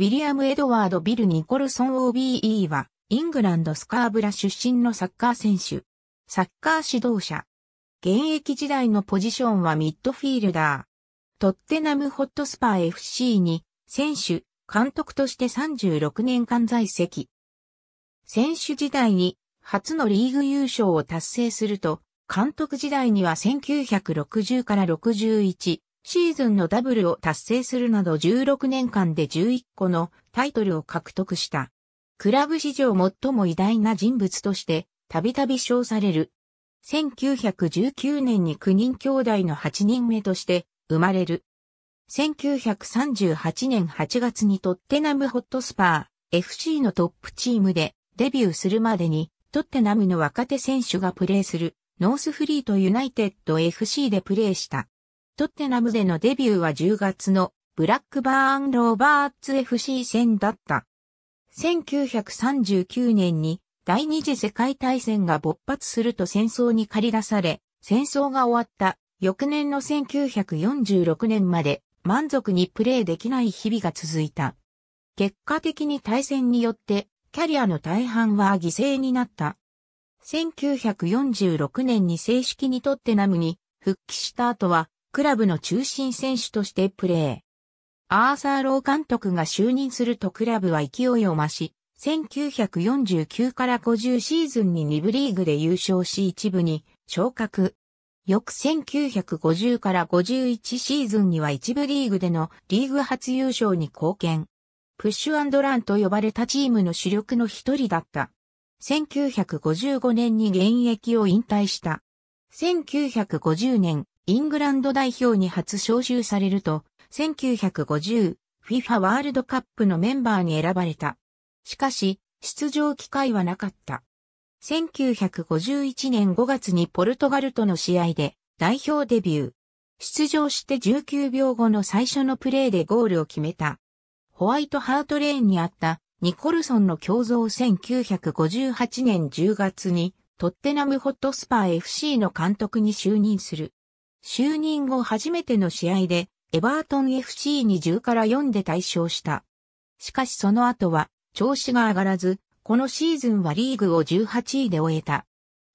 ウィリアム・エドワード・ビル・ニコルソン OBE は、イングランドスカーブラ出身のサッカー選手。サッカー指導者。現役時代のポジションはミッドフィールダー。トッテナム・ホットスパー FC に、選手、監督として36年間在籍。選手時代に、初のリーグ優勝を達成すると、監督時代には1960から61、シーズンのダブルを達成するなど16年間で11個のタイトルを獲得した。クラブ史上最も偉大な人物としてたびたび称される。1919年に9人兄弟の8人目として生まれる。1938年8月にトッテナムホットスパー FC のトップチームでデビューするまでにトッテナムの若手選手がプレーするノースフリートユナイテッド FC でプレーした。トッテナムでのデビューは10月のブラックバーン・ローバーツ FC 戦だった。1939年に第二次世界大戦が勃発すると戦争に駆り出され、戦争が終わった翌年の1946年まで満足にプレーできない日々が続いた。結果的に大戦によってキャリアの大半は犠牲になった。1946年に正式にトッテナムに復帰した後はクラブの中心選手としてプレー。アーサー・ロー監督が就任するとクラブは勢いを増し、1949から50シーズンに2部リーグで優勝し一部に昇格。翌1950から51シーズンには一部リーグでのリーグ初優勝に貢献。プッシュランと呼ばれたチームの主力の一人だった。1955年に現役を引退した。1950年、イングランド代表に初招集されると、1950、FIFA ワールドカップのメンバーに選ばれた。しかし、出場機会はなかった。1951年5月にポルトガルとの試合で代表デビュー。出場して19秒後の最初のプレーでゴールを決めた。ホワイトハートレーンにあったニコルソンの共像1958年10月にトッテナムホットスパー FC の監督に就任する。就任後初めての試合で、エバートン FC に10から4で対象した。しかしその後は、調子が上がらず、このシーズンはリーグを18位で終えた。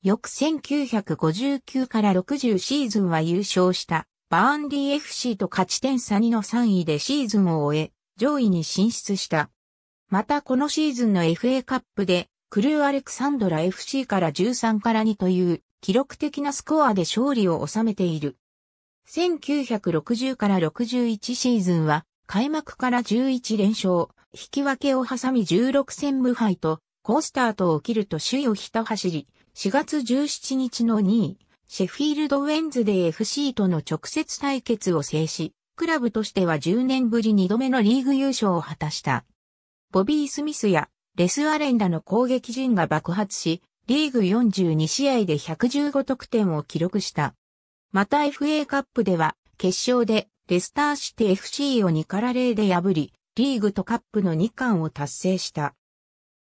翌1959から60シーズンは優勝した、バーンィー FC と勝ち点差2の3位でシーズンを終え、上位に進出した。またこのシーズンの FA カップで、クルーアレクサンドラ FC から13から2という記録的なスコアで勝利を収めている。1960から61シーズンは開幕から11連勝、引き分けを挟み16戦無敗と、コースタートを切ると首位をひた走り、4月17日の2位、シェフィールド・ウェンズデー FC との直接対決を制し、クラブとしては10年ぶり2度目のリーグ優勝を果たした。ボビー・スミスやレス・アレンらの攻撃陣が爆発し、リーグ42試合で115得点を記録した。また FA カップでは、決勝でレスターシティ FC を2から0で破り、リーグとカップの2冠を達成した。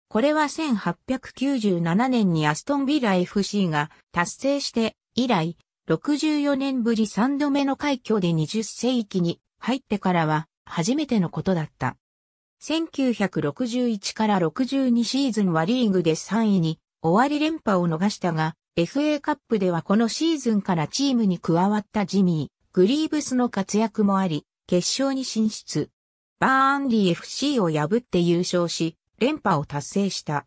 これは1897年にアストンビラ FC が達成して以来、64年ぶり3度目の快挙で20世紀に入ってからは初めてのことだった。1961から62シーズンはリーグで3位に終わり連覇を逃したが、FA カップではこのシーズンからチームに加わったジミー、グリーブスの活躍もあり、決勝に進出。バーンリー FC を破って優勝し、連覇を達成した。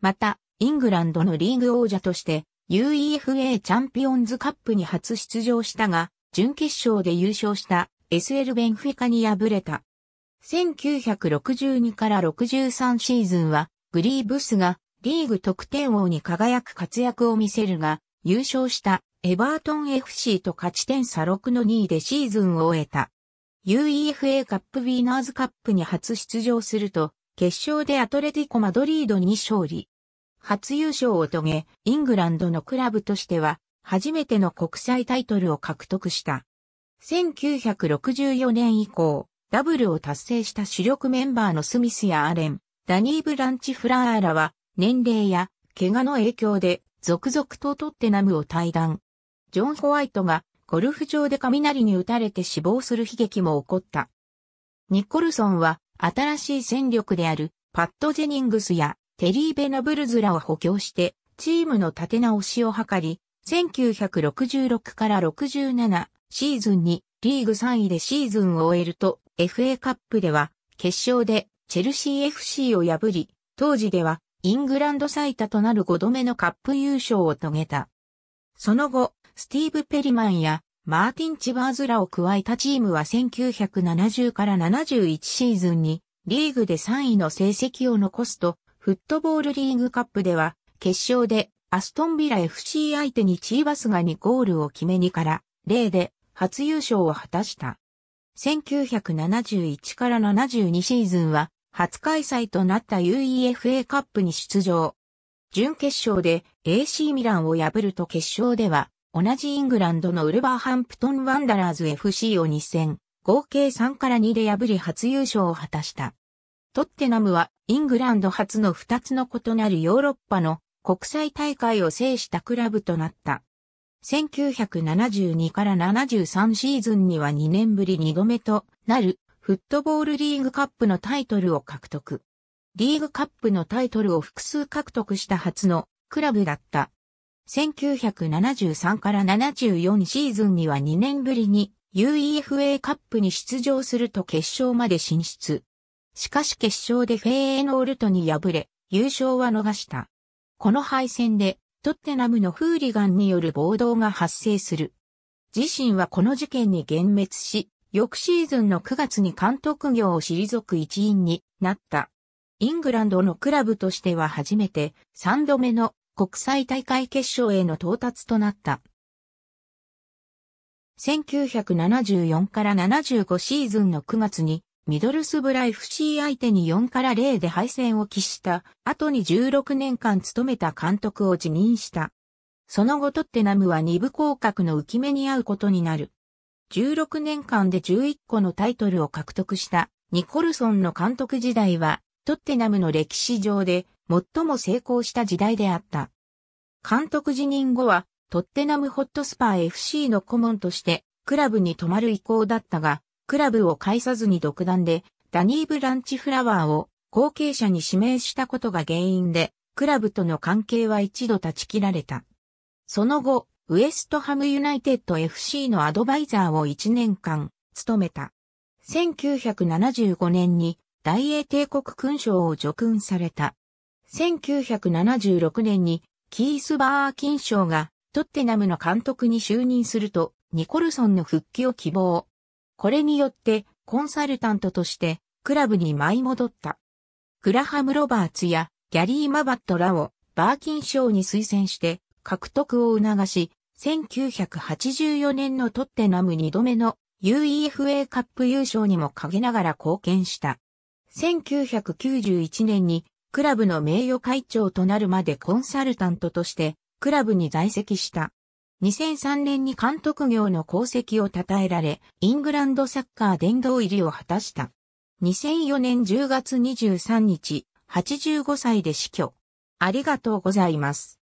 また、イングランドのリーグ王者として、UEFA チャンピオンズカップに初出場したが、準決勝で優勝した SL ベンフィカに敗れた。1962から63シーズンは、グリーブスがリーグ得点王に輝く活躍を見せるが、優勝したエバートン FC と勝ち点差6の2位でシーズンを終えた。UEFA カップウィーナーズカップに初出場すると、決勝でアトレティコ・マドリードに勝利。初優勝を遂げ、イングランドのクラブとしては、初めての国際タイトルを獲得した。1964年以降、ダブルを達成した主力メンバーのスミスやアレン、ダニー・ブランチ・フラーラは、年齢や怪我の影響で続々とトッテナムを退団。ジョン・ホワイトがゴルフ場で雷に打たれて死亡する悲劇も起こった。ニッコルソンは新しい戦力であるパット・ジェニングスやテリー・ベナブルズらを補強してチームの立て直しを図り、1966から67シーズンにリーグ3位でシーズンを終えると FA カップでは決勝でチェルシー FC を破り、当時ではイングランド最多となる5度目のカップ優勝を遂げた。その後、スティーブ・ペリマンやマーティン・チバーズらを加えたチームは1970から71シーズンにリーグで3位の成績を残すと、フットボールリーグカップでは決勝でアストンビラ FC 相手にチーバスが2ゴールを決めにから0で初優勝を果たした。1971から72シーズンは初開催となった UEFA カップに出場。準決勝で AC ミランを破ると決勝では、同じイングランドのウルバーハンプトン・ワンダラーズ FC を2戦、合計3から2で破り初優勝を果たした。トッテナムはイングランド初の2つの異なるヨーロッパの国際大会を制したクラブとなった。1972から73シーズンには2年ぶり2度目となるフットボールリーグカップのタイトルを獲得。リーグカップのタイトルを複数獲得した初のクラブだった。1973から74シーズンには2年ぶりに UEFA カップに出場すると決勝まで進出。しかし決勝でフェーノールトに敗れ、優勝は逃した。この敗戦で、トッテナムのフーリガンによる暴動が発生する。自身はこの事件に幻滅し、翌シーズンの9月に監督業を退く一員になった。イングランドのクラブとしては初めて3度目の国際大会決勝への到達となった。1974から75シーズンの9月にミドルスブライフ c 相手に4から0で敗戦を喫した後に16年間務めた監督を辞任した。その後トッテナムは2部降格の浮き目に遭うことになる。16年間で11個のタイトルを獲得したニコルソンの監督時代は、トッテナムの歴史上で最も成功した時代であった。監督辞任後は、トッテナムホットスパー FC の顧問として、クラブに泊まる意向だったが、クラブを介さずに独断で、ダニー・ブランチ・フラワーを後継者に指名したことが原因で、クラブとの関係は一度断ち切られた。その後、ウエストハムユナイテッド FC のアドバイザーを1年間務めた。1975年に大英帝国勲章を叙勲された。1976年にキース・バーキン賞がトッテナムの監督に就任するとニコルソンの復帰を希望。これによってコンサルタントとしてクラブに舞い戻った。グラハム・ロバーツやギャリー・マバットらをバーキン賞に推薦して獲得を促し、1984年のトッテナム2度目の UEFA カップ優勝にも陰ながら貢献した。1991年にクラブの名誉会長となるまでコンサルタントとしてクラブに在籍した。2003年に監督業の功績を称えられ、イングランドサッカー殿堂入りを果たした。2004年10月23日、85歳で死去。ありがとうございます。